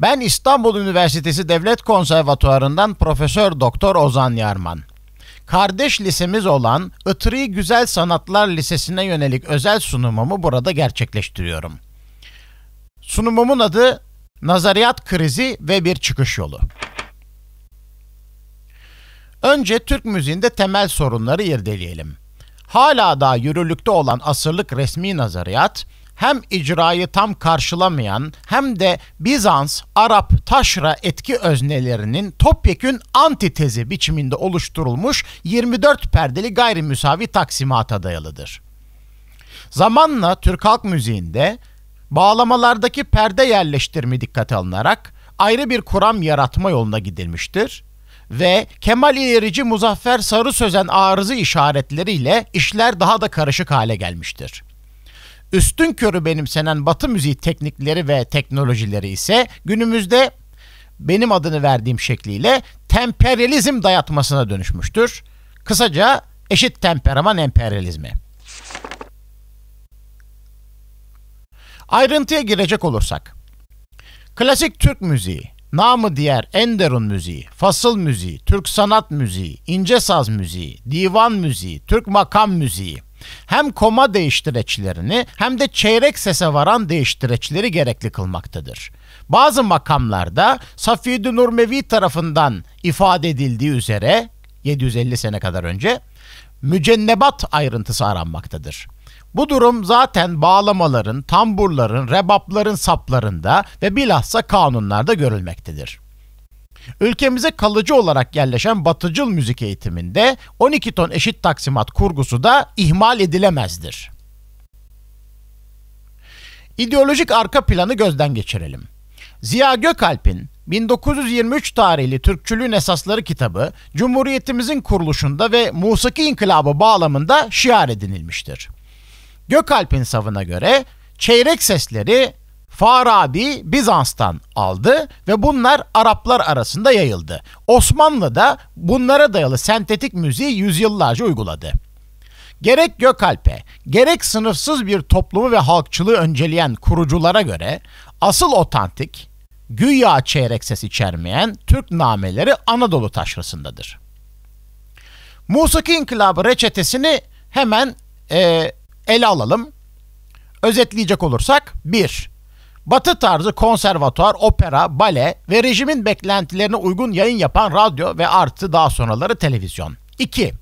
Ben İstanbul Üniversitesi Devlet Konservatuarından Profesör Doktor Ozan Yarman. Kardeş lisemiz olan Itri Güzel Sanatlar Lisesi'ne yönelik özel sunumumu burada gerçekleştiriyorum. Sunumumun adı Nazariyat Krizi ve Bir Çıkış Yolu. Önce Türk müziğinde temel sorunları irdeleyelim. Hala daha yürürlükte olan asırlık resmi nazariyat, hem icrayı tam karşılamayan hem de Bizans, Arap, Taşra etki öznelerinin topyekün antitezi biçiminde oluşturulmuş 24 perdeli gayrimüsavi taksimata dayalıdır. Zamanla Türk halk müziğinde bağlamalardaki perde yerleştirme dikkate alınarak ayrı bir kuram yaratma yoluna gidilmiştir ve Kemal İlerici Muzaffer Sarı Sözen arızı işaretleriyle işler daha da karışık hale gelmiştir. Üstün körü benimsenen batı müziği teknikleri ve teknolojileri ise günümüzde benim adını verdiğim şekliyle temperyalizm dayatmasına dönüşmüştür. Kısaca eşit temperaman emperyalizmi. Ayrıntıya girecek olursak. Klasik Türk müziği, namı diğer Enderun müziği, fasıl müziği, Türk sanat müziği, ince saz müziği, divan müziği, Türk makam müziği, hem koma değiştireçlerini hem de çeyrek sese varan değiştireçleri gerekli kılmaktadır. Bazı makamlarda Safiyüddin Nurmevi tarafından ifade edildiği üzere 750 sene kadar önce mücennebat ayrıntısı aranmaktadır. Bu durum zaten bağlamaların, tamburların, rebapların saplarında ve bilhassa kanunlarda görülmektedir. Ülkemize kalıcı olarak yerleşen batıcıl müzik eğitiminde 12 ton eşit taksimat kurgusu da ihmal edilemezdir. İdeolojik arka planı gözden geçirelim. Ziya Gökalp'in 1923 tarihli Türkçülüğün Esasları kitabı Cumhuriyetimizin kuruluşunda ve Musaki İnkılabı bağlamında şiar edinilmiştir. Gökalp'in savına göre çeyrek sesleri Farabi Bizans'tan aldı ve bunlar Araplar arasında yayıldı. Osmanlı da bunlara dayalı sentetik müziği yüzyıllarca uyguladı. Gerek Gökalp'e, gerek sınıfsız bir toplumu ve halkçılığı önceleyen kuruculara göre asıl otantik, güya çeyrek ses içermeyen Türk nameleri Anadolu taşrasındadır. Musiki İnkılabı reçetesini hemen e, ele alalım. Özetleyecek olursak 1. Batı tarzı konservatuar, opera, bale ve rejimin beklentilerine uygun yayın yapan radyo ve artı daha sonraları televizyon. 2.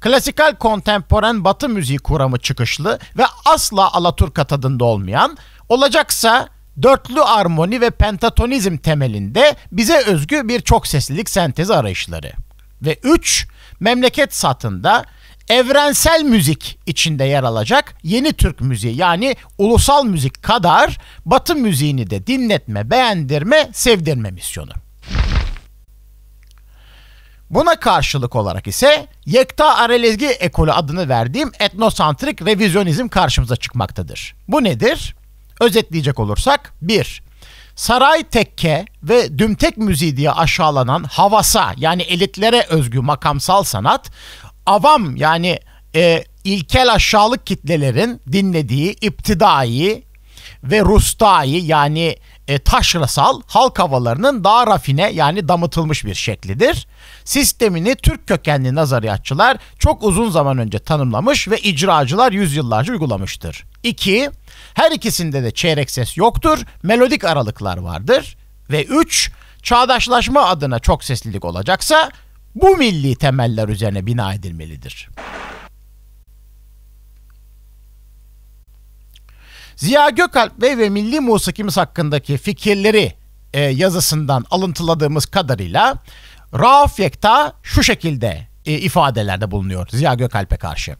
Klasikal kontemporan batı müziği kuramı çıkışlı ve asla Alaturka tadında olmayan, olacaksa dörtlü armoni ve pentatonizm temelinde bize özgü bir çok seslilik sentezi arayışları. Ve 3. Memleket satında evrensel müzik içinde yer alacak yeni Türk müziği yani ulusal müzik kadar Batı müziğini de dinletme, beğendirme, sevdirme misyonu. Buna karşılık olarak ise Yekta Arelezgi ekolü adını verdiğim etnosantrik revizyonizm karşımıza çıkmaktadır. Bu nedir? Özetleyecek olursak 1. Saray tekke ve dümtek müziği diye aşağılanan havasa yani elitlere özgü makamsal sanat avam yani e, ilkel aşağılık kitlelerin dinlediği iptidai ve rustai yani e, taşrasal halk havalarının daha rafine yani damıtılmış bir şeklidir. Sistemini Türk kökenli nazariyatçılar çok uzun zaman önce tanımlamış ve icracılar yüzyıllarca uygulamıştır. 2. Her ikisinde de çeyrek ses yoktur, melodik aralıklar vardır. Ve 3. Çağdaşlaşma adına çok seslilik olacaksa bu milli temeller üzerine bina edilmelidir. Ziya Gökalp Bey ve milli musikimiz hakkındaki fikirleri e, yazısından alıntıladığımız kadarıyla Rauf Yekta şu şekilde e, ifadelerde bulunuyor Ziya Gökalp'e karşı.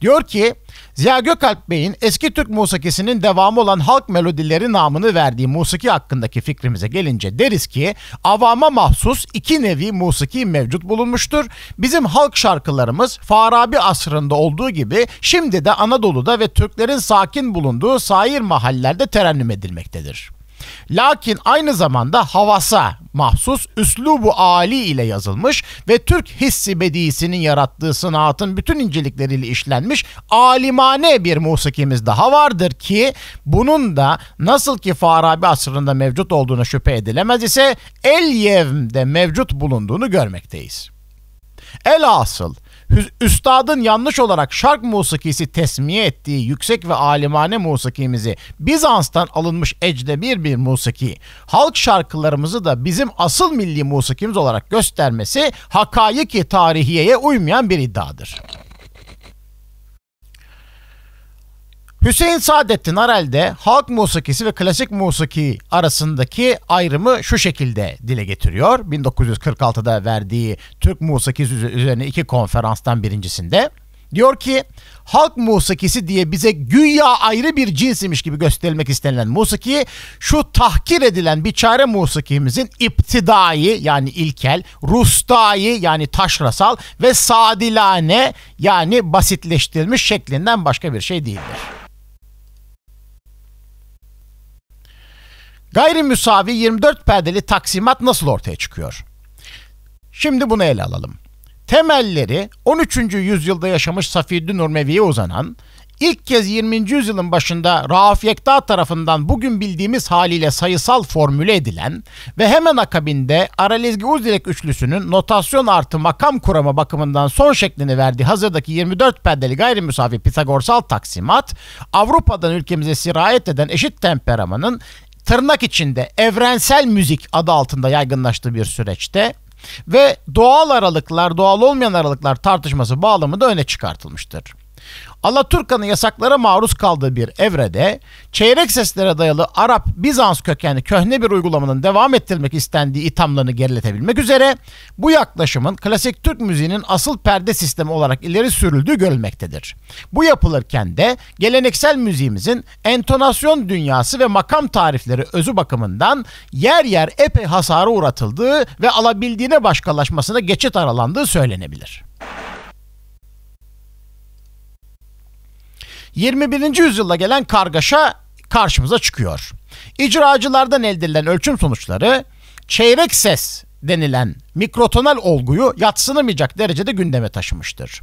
Diyor ki Ziya Gökalp Bey'in eski Türk musikisinin devamı olan halk melodileri namını verdiği musiki hakkındaki fikrimize gelince deriz ki avama mahsus iki nevi musiki mevcut bulunmuştur. Bizim halk şarkılarımız Farabi asrında olduğu gibi şimdi de Anadolu'da ve Türklerin sakin bulunduğu sair mahallelerde terennüm edilmektedir. Lakin aynı zamanda havasa mahsus üslubu ali ile yazılmış ve Türk hissi bedisinin yarattığı sanatın bütün incelikleriyle işlenmiş alimane bir musikimiz daha vardır ki bunun da nasıl ki Farabi asrında mevcut olduğuna şüphe edilemez ise El Yevm'de mevcut bulunduğunu görmekteyiz. el asıl üstadın yanlış olarak şark musikisi tesmiye ettiği yüksek ve alimane musikimizi Bizans'tan alınmış ecde bir bir musiki, halk şarkılarımızı da bizim asıl milli musikimiz olarak göstermesi hakayık tarihiyeye uymayan bir iddiadır. Hüseyin Saadettin Arel'de halk musikisi ve klasik musiki arasındaki ayrımı şu şekilde dile getiriyor. 1946'da verdiği Türk musikisi üzerine iki konferanstan birincisinde. Diyor ki halk musikisi diye bize güya ayrı bir cinsmiş gibi gösterilmek istenilen musiki şu tahkir edilen bir çare musikimizin iptidai yani ilkel, rustai yani taşrasal ve sadilane yani basitleştirilmiş şeklinden başka bir şey değildir. Gayrimüsavi 24 perdeli taksimat nasıl ortaya çıkıyor? Şimdi bunu ele alalım. Temelleri 13. yüzyılda yaşamış Safiddin Urmevi'ye uzanan, ilk kez 20. yüzyılın başında Rauf Yekta tarafından bugün bildiğimiz haliyle sayısal formüle edilen ve hemen akabinde Aralezgi Uzdilek üçlüsünün notasyon artı makam kurama bakımından son şeklini verdiği hazırdaki 24 perdeli gayrimüsavi Pitagorsal taksimat, Avrupa'dan ülkemize sirayet eden eşit temperamanın tırnak içinde evrensel müzik adı altında yaygınlaştığı bir süreçte ve doğal aralıklar, doğal olmayan aralıklar tartışması bağlamında öne çıkartılmıştır. Alaturka'nın yasaklara maruz kaldığı bir evrede çeyrek seslere dayalı Arap Bizans kökenli köhne bir uygulamanın devam ettirilmek istendiği ithamlarını geriletebilmek üzere bu yaklaşımın klasik Türk müziğinin asıl perde sistemi olarak ileri sürüldüğü görülmektedir. Bu yapılırken de geleneksel müziğimizin entonasyon dünyası ve makam tarifleri özü bakımından yer yer epey hasara uğratıldığı ve alabildiğine başkalaşmasına geçit aralandığı söylenebilir. 21. yüzyılda gelen kargaşa karşımıza çıkıyor. İcracılardan elde edilen ölçüm sonuçları çeyrek ses denilen mikrotonal olguyu yatsınamayacak derecede gündeme taşımıştır.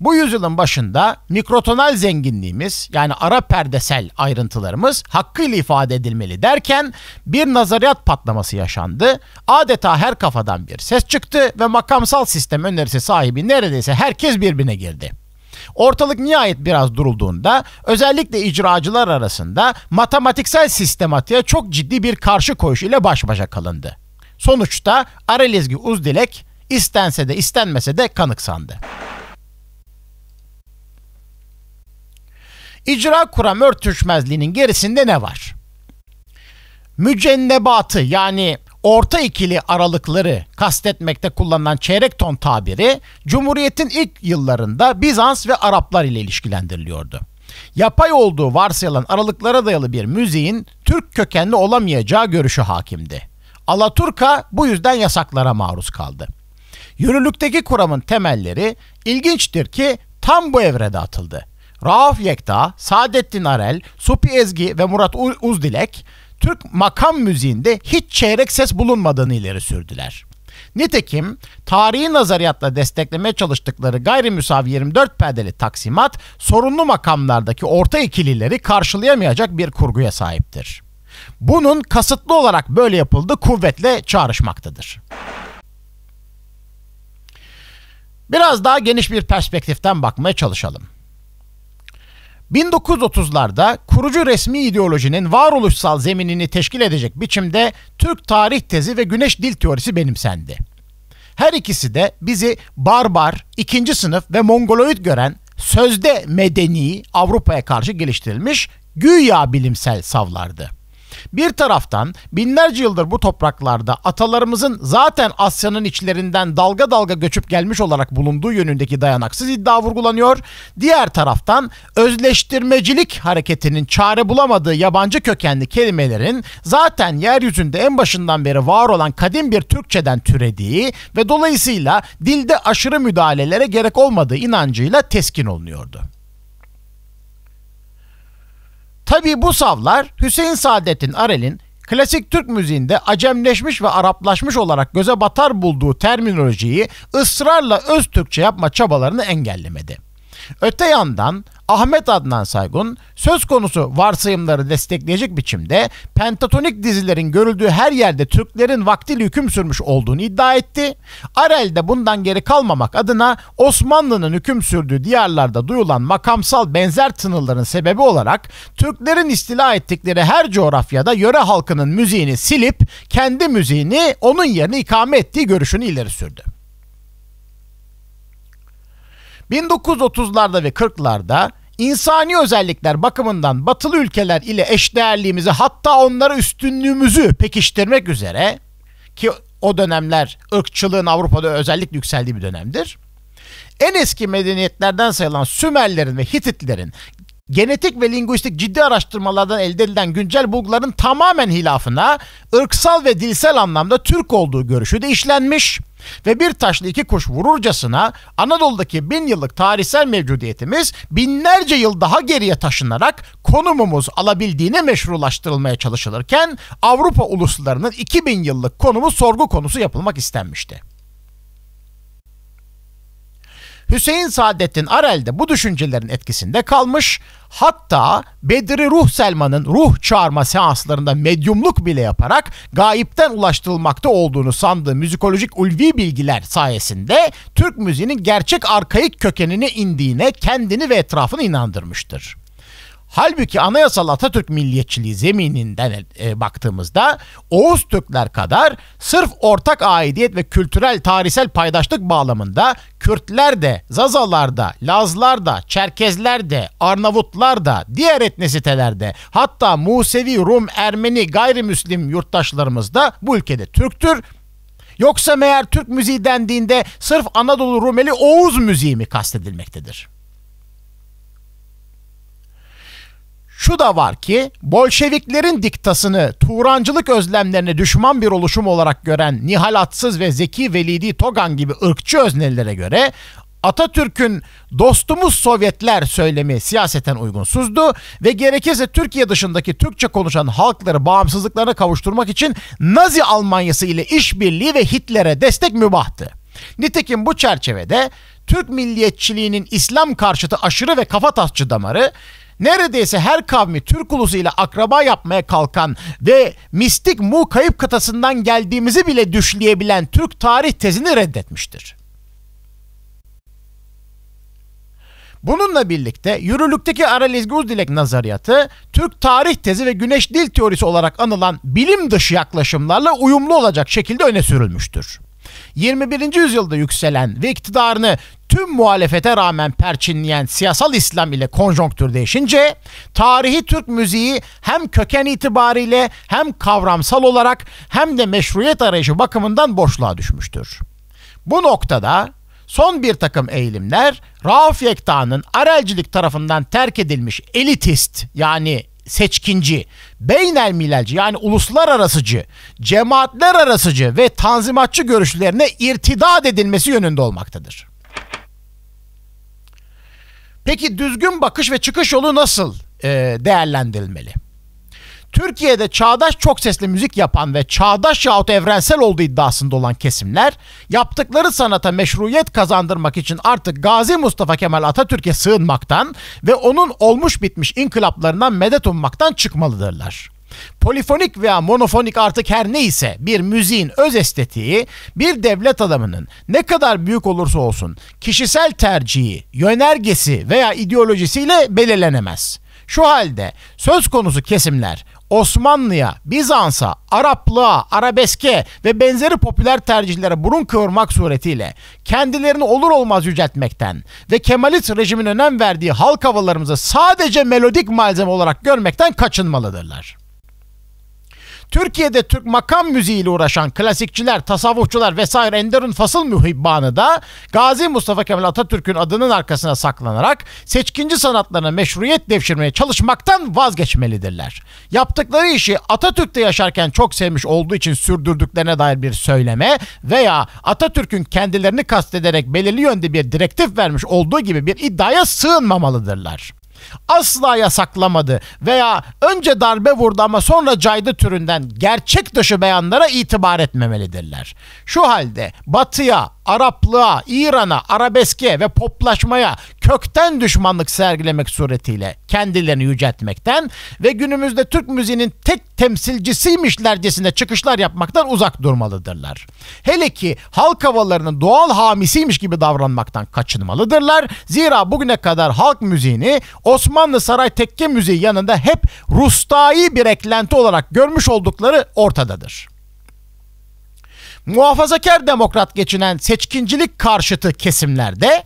Bu yüzyılın başında mikrotonal zenginliğimiz yani ara perdesel ayrıntılarımız hakkıyla ifade edilmeli derken bir nazariyat patlaması yaşandı. Adeta her kafadan bir ses çıktı ve makamsal sistem önerisi sahibi neredeyse herkes birbirine girdi. Ortalık nihayet biraz durulduğunda özellikle icracılar arasında matematiksel sistematiğe çok ciddi bir karşı koyuş ile baş başa kalındı. Sonuçta Arelezgi Uzdilek istense de istenmese de kanıksandı. İcra kuram örtüşmezliğinin gerisinde ne var? Mücennebatı yani orta ikili aralıkları kastetmekte kullanılan çeyrek ton tabiri Cumhuriyet'in ilk yıllarında Bizans ve Araplar ile ilişkilendiriliyordu. Yapay olduğu varsayılan aralıklara dayalı bir müziğin Türk kökenli olamayacağı görüşü hakimdi. Alaturka bu yüzden yasaklara maruz kaldı. Yürürlükteki kuramın temelleri ilginçtir ki tam bu evrede atıldı. Rauf Yekta, Saadettin Arel, Supi Ezgi ve Murat Uzdilek Türk makam müziğinde hiç çeyrek ses bulunmadığını ileri sürdüler. Nitekim tarihi nazariyatla desteklemeye çalıştıkları gayrimüsav 24 perdeli taksimat sorunlu makamlardaki orta ikilileri karşılayamayacak bir kurguya sahiptir. Bunun kasıtlı olarak böyle yapıldığı kuvvetle çağrışmaktadır. Biraz daha geniş bir perspektiften bakmaya çalışalım. 1930'larda kurucu resmi ideolojinin varoluşsal zeminini teşkil edecek biçimde Türk tarih tezi ve güneş dil teorisi benimsendi. Her ikisi de bizi barbar, ikinci sınıf ve mongoloid gören sözde medeni Avrupa'ya karşı geliştirilmiş güya bilimsel savlardı. Bir taraftan binlerce yıldır bu topraklarda atalarımızın zaten Asya'nın içlerinden dalga dalga göçüp gelmiş olarak bulunduğu yönündeki dayanaksız iddia vurgulanıyor. Diğer taraftan özleştirmecilik hareketinin çare bulamadığı yabancı kökenli kelimelerin zaten yeryüzünde en başından beri var olan kadim bir Türkçeden türediği ve dolayısıyla dilde aşırı müdahalelere gerek olmadığı inancıyla teskin olunuyordu. Tabi bu savlar Hüseyin Saadettin Arel'in klasik Türk müziğinde acemleşmiş ve Araplaşmış olarak göze batar bulduğu terminolojiyi ısrarla öz Türkçe yapma çabalarını engellemedi. Öte yandan Ahmet Adnan Saygun söz konusu varsayımları destekleyecek biçimde pentatonik dizilerin görüldüğü her yerde Türklerin vaktiyle hüküm sürmüş olduğunu iddia etti. Arel de bundan geri kalmamak adına Osmanlı'nın hüküm sürdüğü diyarlarda duyulan makamsal benzer tınıların sebebi olarak Türklerin istila ettikleri her coğrafyada yöre halkının müziğini silip kendi müziğini onun yerine ikame ettiği görüşünü ileri sürdü. 1930'larda ve 40'larda insani özellikler bakımından batılı ülkeler ile eşdeğerliğimizi hatta onlara üstünlüğümüzü pekiştirmek üzere ki o dönemler ırkçılığın Avrupa'da özellikle yükseldiği bir dönemdir. En eski medeniyetlerden sayılan Sümerlerin ve Hititlerin genetik ve linguistik ciddi araştırmalardan elde edilen güncel bulguların tamamen hilafına ırksal ve dilsel anlamda Türk olduğu görüşü de işlenmiş ve bir taşla iki kuş vururcasına Anadolu'daki bin yıllık tarihsel mevcudiyetimiz binlerce yıl daha geriye taşınarak konumumuz alabildiğine meşrulaştırılmaya çalışılırken Avrupa uluslarının 2000 yıllık konumu sorgu konusu yapılmak istenmişti. Hüseyin Saadettin Arel de bu düşüncelerin etkisinde kalmış. Hatta Bedri Ruh Selman'ın ruh çağırma seanslarında medyumluk bile yaparak gayipten ulaştırılmakta olduğunu sandığı müzikolojik ulvi bilgiler sayesinde Türk müziğinin gerçek arkaik kökenine indiğine kendini ve etrafını inandırmıştır. Halbuki anayasal Atatürk milliyetçiliği zemininden e, baktığımızda Oğuz Türkler kadar sırf ortak aidiyet ve kültürel tarihsel paydaşlık bağlamında Kürtler de, Zazalar da, Lazlar da, Çerkezler de, Arnavutlar da, diğer etnisiteler de, hatta Musevi, Rum, Ermeni, gayrimüslim yurttaşlarımız da bu ülkede Türktür. Yoksa meğer Türk müziği dendiğinde sırf Anadolu Rumeli Oğuz müziği mi kastedilmektedir? şu da var ki Bolşeviklerin diktasını Turancılık özlemlerini düşman bir oluşum olarak gören nihalatsız ve zeki Velidi Togan gibi ırkçı öznelilere göre Atatürk'ün dostumuz Sovyetler söylemi siyaseten uygunsuzdu ve gerekirse Türkiye dışındaki Türkçe konuşan halkları bağımsızlıklarına kavuşturmak için Nazi Almanyası ile işbirliği ve Hitler'e destek mübahtı. Nitekim bu çerçevede Türk milliyetçiliğinin İslam karşıtı aşırı ve kafa kafatasçı damarı neredeyse her kavmi Türk ulusu ile akraba yapmaya kalkan ve mistik Mu kayıp kıtasından geldiğimizi bile düşleyebilen Türk tarih tezini reddetmiştir. Bununla birlikte yürürlükteki Araliz Guzdilek nazariyatı Türk tarih tezi ve güneş dil teorisi olarak anılan bilim dışı yaklaşımlarla uyumlu olacak şekilde öne sürülmüştür. 21. yüzyılda yükselen ve iktidarını tüm muhalefete rağmen perçinleyen siyasal İslam ile konjonktür değişince tarihi Türk müziği hem köken itibariyle hem kavramsal olarak hem de meşruiyet arayışı bakımından boşluğa düşmüştür. Bu noktada son bir takım eğilimler Rauf Yekta'nın arelcilik tarafından terk edilmiş elitist yani seçkinci, beynel milalci yani uluslar arasıcı, cemaatler arasıcı ve tanzimatçı görüşlerine irtidad edilmesi yönünde olmaktadır. Peki düzgün bakış ve çıkış yolu nasıl e, değerlendirilmeli? Türkiye'de çağdaş çok sesli müzik yapan ve çağdaş yahut evrensel olduğu iddiasında olan kesimler yaptıkları sanata meşruiyet kazandırmak için artık Gazi Mustafa Kemal Atatürk'e sığınmaktan ve onun olmuş bitmiş inkılaplarından medet ummaktan çıkmalıdırlar. Polifonik veya monofonik artık her neyse bir müziğin öz estetiği bir devlet adamının ne kadar büyük olursa olsun kişisel tercihi, yönergesi veya ideolojisiyle belirlenemez. Şu halde söz konusu kesimler Osmanlı'ya, Bizans'a, Araplığa, arabeske ve benzeri popüler tercihlere burun kıvırmak suretiyle kendilerini olur olmaz yüceltmekten ve Kemalist rejimin önem verdiği halk havalarımızı sadece melodik malzeme olarak görmekten kaçınmalıdırlar. Türkiye'de Türk makam müziğiyle uğraşan klasikçiler, tasavvufçular vesaire Enderun fasıl mühibbanı da Gazi Mustafa Kemal Atatürk'ün adının arkasına saklanarak seçkinci sanatlarına meşruiyet devşirmeye çalışmaktan vazgeçmelidirler. Yaptıkları işi Atatürk'te yaşarken çok sevmiş olduğu için sürdürdüklerine dair bir söyleme veya Atatürk'ün kendilerini kastederek belirli yönde bir direktif vermiş olduğu gibi bir iddiaya sığınmamalıdırlar asla yasaklamadı veya önce darbe vurdu ama sonra caydı türünden gerçek dışı beyanlara itibar etmemelidirler. Şu halde batıya, Araplığa, İran'a, arabeske ve poplaşmaya kökten düşmanlık sergilemek suretiyle kendilerini yüceltmekten ve günümüzde Türk müziğinin tek temsilcisiymişlercesine çıkışlar yapmaktan uzak durmalıdırlar. Hele ki halk havalarının doğal hamisiymiş gibi davranmaktan kaçınmalıdırlar. Zira bugüne kadar halk müziğini Osmanlı saray tekke müziği yanında hep rustai bir eklenti olarak görmüş oldukları ortadadır. Muhafazakar demokrat geçinen seçkincilik karşıtı kesimlerde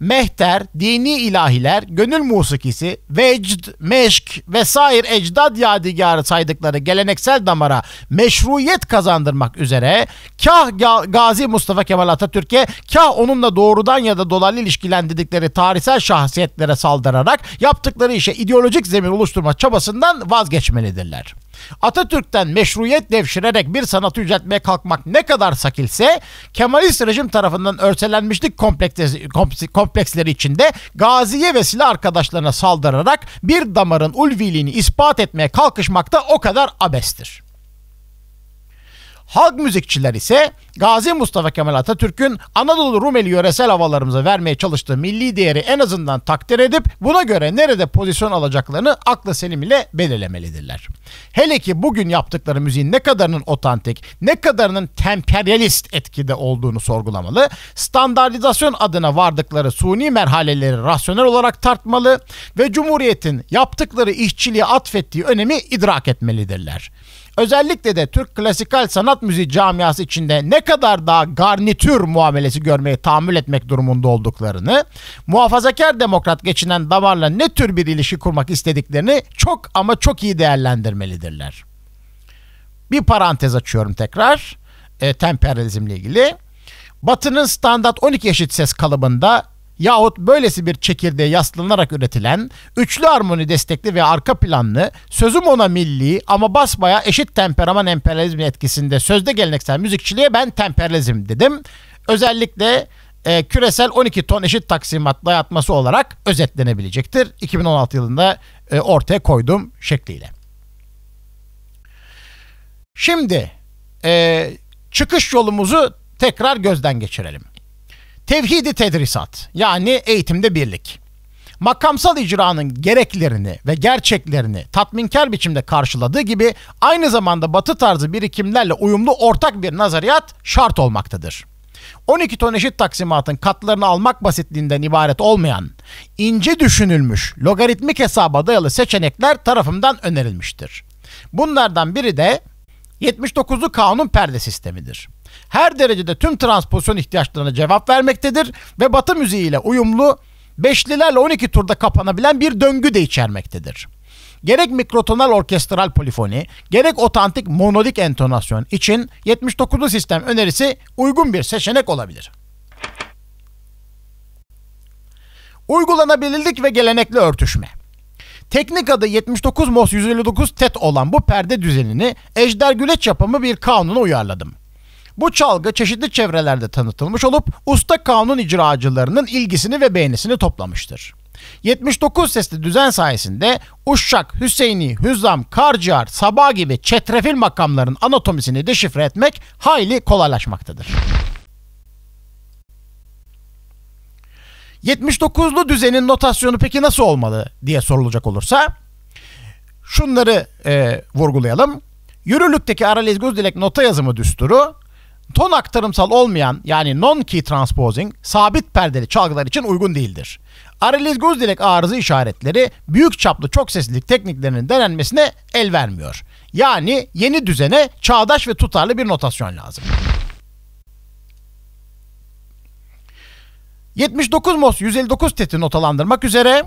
mehter, dini ilahiler, gönül musikisi, vecd, meşk vesaire ecdad yadigarı saydıkları geleneksel damara meşruiyet kazandırmak üzere kah Gazi Mustafa Kemal Atatürk'e kah onunla doğrudan ya da dolaylı ilişkilendirdikleri tarihsel şahsiyetlere saldırarak yaptıkları işe ideolojik zemin oluşturma çabasından vazgeçmelidirler.'' Atatürk'ten meşruiyet devşirerek bir sanatı yüceltmeye kalkmak ne kadar sakilse Kemalist rejim tarafından örselenmişlik kompleksleri içinde gaziye ve silah arkadaşlarına saldırarak bir damarın ulviliğini ispat etmeye kalkışmak da o kadar abestir. Halk müzikçiler ise Gazi Mustafa Kemal Atatürk'ün Anadolu Rumeli yöresel havalarımıza vermeye çalıştığı milli değeri en azından takdir edip buna göre nerede pozisyon alacaklarını akla selim ile belirlemelidirler. Hele ki bugün yaptıkları müziğin ne kadarının otantik, ne kadarının temperyalist etkide olduğunu sorgulamalı, standartizasyon adına vardıkları suni merhaleleri rasyonel olarak tartmalı ve Cumhuriyet'in yaptıkları işçiliğe atfettiği önemi idrak etmelidirler.'' Özellikle de Türk klasikal sanat müziği camiası içinde ne kadar daha garnitür muamelesi görmeye tahammül etmek durumunda olduklarını, muhafazakar demokrat geçinen damarla ne tür bir ilişki kurmak istediklerini çok ama çok iyi değerlendirmelidirler. Bir parantez açıyorum tekrar. E, temperalizmle ilgili. Batı'nın standart 12 eşit ses kalıbında yahut böylesi bir çekirdeğe yaslanarak üretilen üçlü armoni destekli ve arka planlı sözüm ona milli ama basbaya eşit temperaman emperyalizmin etkisinde sözde geleneksel müzikçiliğe ben temperalizm dedim. Özellikle e, küresel 12 ton eşit taksimat dayatması olarak özetlenebilecektir. 2016 yılında e, ortaya koyduğum şekliyle. Şimdi e, çıkış yolumuzu tekrar gözden geçirelim. Tevhidi tedrisat yani eğitimde birlik. Makamsal icranın gereklerini ve gerçeklerini tatminkar biçimde karşıladığı gibi aynı zamanda batı tarzı birikimlerle uyumlu ortak bir nazariyat şart olmaktadır. 12 ton eşit taksimatın katlarını almak basitliğinden ibaret olmayan, ince düşünülmüş logaritmik hesaba dayalı seçenekler tarafımdan önerilmiştir. Bunlardan biri de 79'lu kanun perde sistemidir her derecede tüm transpozisyon ihtiyaçlarına cevap vermektedir ve Batı müziğiyle uyumlu beşlilerle 12 turda kapanabilen bir döngü de içermektedir. Gerek mikrotonal orkestral polifoni, gerek otantik monodik entonasyon için 79'lu sistem önerisi uygun bir seçenek olabilir. Uygulanabilirlik ve gelenekli örtüşme. Teknik adı 79 MOS 159 TET olan bu perde düzenini Ejder Güleç yapımı bir kanuna uyarladım. Bu çalgı çeşitli çevrelerde tanıtılmış olup usta kanun icracılarının ilgisini ve beğenisini toplamıştır. 79 sesli düzen sayesinde Uşşak, Hüseyini, Hüzzam, Karciğer, Sabah gibi çetrefil makamların anatomisini deşifre etmek hayli kolaylaşmaktadır. 79'lu düzenin notasyonu peki nasıl olmalı diye sorulacak olursa şunları e, vurgulayalım. Yürürlükteki aralezgöz dilek nota yazımı düsturu ton aktarımsal olmayan yani non-key transposing sabit perdeli çalgılar için uygun değildir. Araliz gözdilek arıza işaretleri büyük çaplı çok seslilik tekniklerinin denenmesine el vermiyor. Yani yeni düzene çağdaş ve tutarlı bir notasyon lazım. 79 Mos 159 teti notalandırmak üzere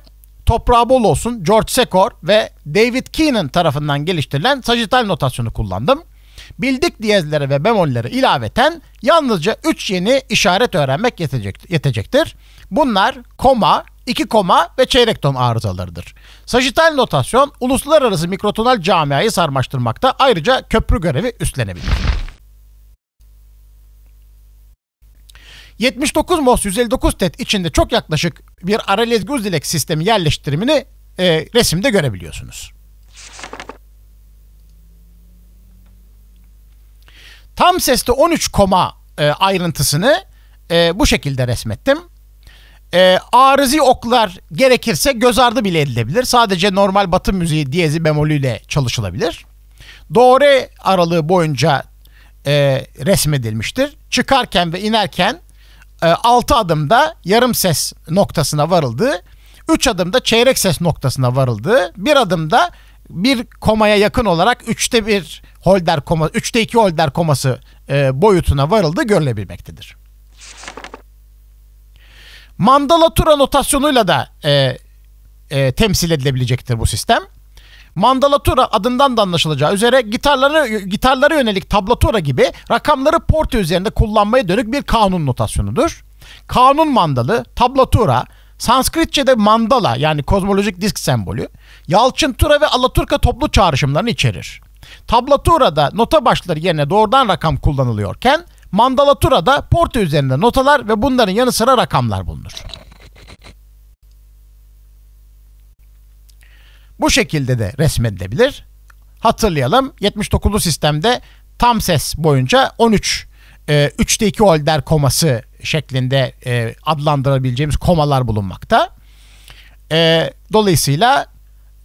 toprağı bol olsun George Sekor ve David Keenan tarafından geliştirilen sajital notasyonu kullandım bildik diyezlere ve bemollere ilaveten yalnızca 3 yeni işaret öğrenmek yetecektir. Bunlar koma, iki koma ve çeyrek ton arızalarıdır. Sajital notasyon uluslararası mikrotonal camiayı sarmaştırmakta ayrıca köprü görevi üstlenebilir. 79 MOS 159 TET içinde çok yaklaşık bir aralez dilek sistemi yerleştirimini e, resimde görebiliyorsunuz. Tam seste 13 koma e, ayrıntısını e, bu şekilde resmettim. E, arızi oklar gerekirse göz ardı bile edilebilir. Sadece normal batı müziği diyezi bemolüyle çalışılabilir. Doğru aralığı boyunca e, resmedilmiştir. Çıkarken ve inerken e, 6 adımda yarım ses noktasına varıldı, 3 adımda çeyrek ses noktasına varıldı, 1 adımda bir komaya yakın olarak üçte bir holder koma, üçte iki holder koması e, boyutuna varıldı görülebilmektedir. Mandalatura notasyonuyla da e, e, temsil edilebilecektir bu sistem. Mandalatura adından da anlaşılacağı üzere gitarları gitarlara yönelik tablatura gibi rakamları porte üzerinde kullanmaya dönük bir kanun notasyonudur. Kanun mandalı, tablatura, Sanskritçe'de mandala yani kozmolojik disk sembolü Yalçın Tura ve Alaturka toplu çağrışımlarını içerir. Tablatura'da nota başları yerine doğrudan rakam kullanılıyorken Mandalatura'da porta üzerinde notalar ve bunların yanı sıra rakamlar bulunur. Bu şekilde de resmedilebilir. Hatırlayalım 79'lu sistemde tam ses boyunca 13 e, 3'te 2 holder koması şeklinde e, adlandırabileceğimiz komalar bulunmakta. E, dolayısıyla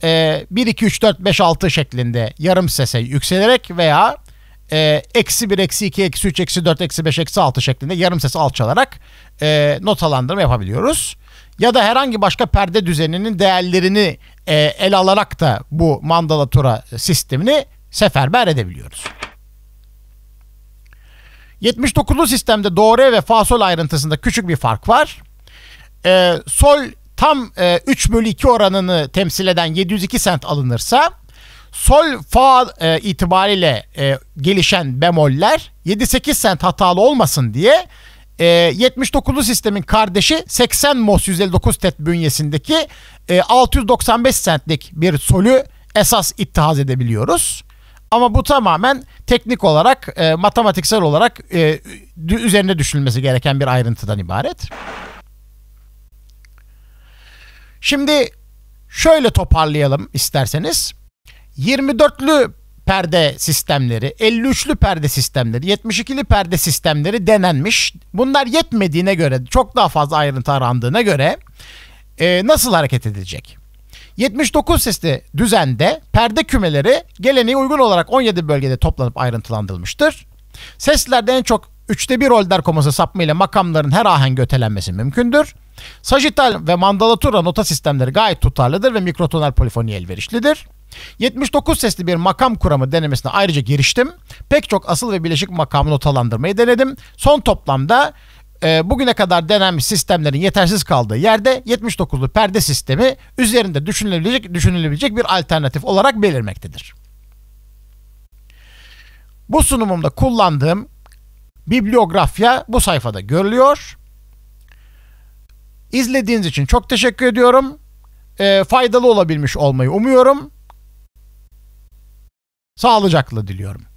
e, 1 2 3 4 5 6 şeklinde yarım sese yükselerek veya e, eksi 1 eksi 2 eksi 3 eksi 4 eksi 5 eksi 6 şeklinde yarım sesi alçalarak e, notalandırma yapabiliyoruz. Ya da herhangi başka perde düzeninin değerlerini e, ele alarak da bu mandala tura sistemini seferber edebiliyoruz. 79'lu sistemde do re ve fa sol ayrıntısında küçük bir fark var. E, sol tam e, 3 bölü 2 oranını temsil eden 702 sent alınırsa sol fa e, itibariyle e, gelişen bemoller 7-8 sent hatalı olmasın diye e, 79'lu sistemin kardeşi 80 MOS 159 TET bünyesindeki e, 695 sentlik bir solü esas ittihaz edebiliyoruz. Ama bu tamamen teknik olarak, e, matematiksel olarak e, üzerine düşünülmesi gereken bir ayrıntıdan ibaret. Şimdi şöyle toparlayalım isterseniz. 24'lü perde sistemleri, 53'lü perde sistemleri, 72'li perde sistemleri denenmiş. Bunlar yetmediğine göre, çok daha fazla ayrıntı arandığına göre e, nasıl hareket edilecek? 79 sesli düzende perde kümeleri geleneği uygun olarak 17 bölgede toplanıp ayrıntılandırılmıştır. Seslerde en çok üçte bir rolder koması sapma ile makamların her ahenk ötelenmesi mümkündür. Sajital ve mandalatura nota sistemleri gayet tutarlıdır ve mikrotonal polifoniye elverişlidir. 79 sesli bir makam kuramı denemesine ayrıca giriştim. Pek çok asıl ve bileşik makamı notalandırmayı denedim. Son toplamda e, bugüne kadar denenmiş sistemlerin yetersiz kaldığı yerde 79'lu perde sistemi üzerinde düşünülebilecek, düşünülebilecek bir alternatif olarak belirmektedir. Bu sunumumda kullandığım bibliografya bu sayfada görülüyor. İzlediğiniz için çok teşekkür ediyorum. E, faydalı olabilmiş olmayı umuyorum. Sağlıcakla diliyorum.